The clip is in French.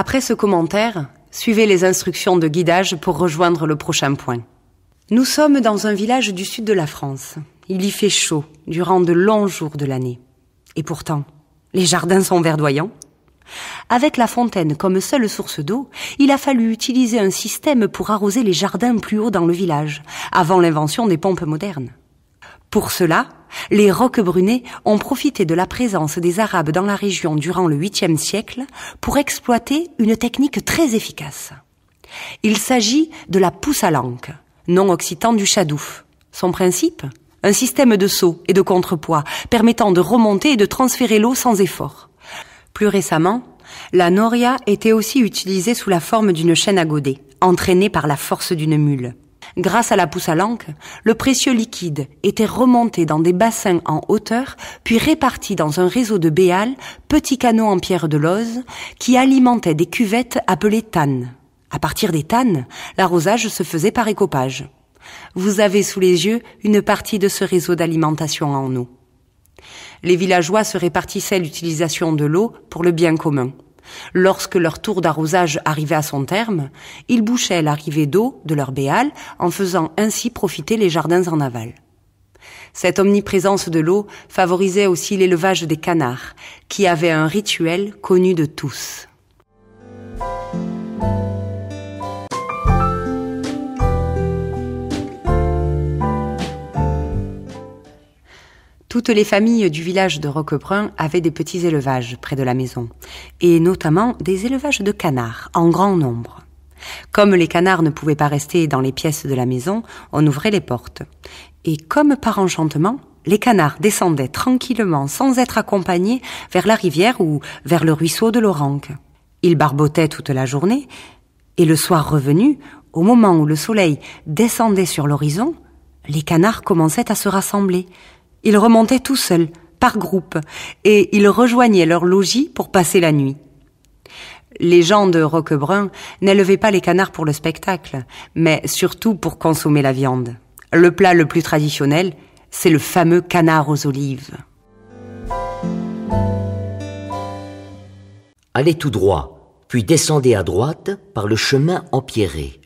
Après ce commentaire, suivez les instructions de guidage pour rejoindre le prochain point. Nous sommes dans un village du sud de la France. Il y fait chaud durant de longs jours de l'année. Et pourtant, les jardins sont verdoyants. Avec la fontaine comme seule source d'eau, il a fallu utiliser un système pour arroser les jardins plus haut dans le village, avant l'invention des pompes modernes. Pour cela, les brunées ont profité de la présence des Arabes dans la région durant le 8e siècle pour exploiter une technique très efficace. Il s'agit de la pousse à l'anque, nom occitan du chadouf. Son principe Un système de saut et de contrepoids permettant de remonter et de transférer l'eau sans effort. Plus récemment, la noria était aussi utilisée sous la forme d'une chaîne à godet, entraînée par la force d'une mule. Grâce à la pousse à l'encre, le précieux liquide était remonté dans des bassins en hauteur, puis réparti dans un réseau de béales, petits canaux en pierre de loz, qui alimentaient des cuvettes appelées tannes. À partir des tannes, l'arrosage se faisait par écopage. Vous avez sous les yeux une partie de ce réseau d'alimentation en eau. Les villageois se répartissaient l'utilisation de l'eau pour le bien commun. Lorsque leur tour d'arrosage arrivait à son terme, ils bouchaient l'arrivée d'eau de leur béal en faisant ainsi profiter les jardins en aval. Cette omniprésence de l'eau favorisait aussi l'élevage des canards, qui avaient un rituel connu de tous. Toutes les familles du village de Roquebrun avaient des petits élevages près de la maison, et notamment des élevages de canards, en grand nombre. Comme les canards ne pouvaient pas rester dans les pièces de la maison, on ouvrait les portes. Et comme par enchantement, les canards descendaient tranquillement, sans être accompagnés, vers la rivière ou vers le ruisseau de l'Oranque. Ils barbotaient toute la journée, et le soir revenu, au moment où le soleil descendait sur l'horizon, les canards commençaient à se rassembler, ils remontaient tout seuls, par groupe, et ils rejoignaient leur logis pour passer la nuit. Les gens de Roquebrun n'élevaient pas les canards pour le spectacle, mais surtout pour consommer la viande. Le plat le plus traditionnel, c'est le fameux canard aux olives. Allez tout droit, puis descendez à droite par le chemin empierré.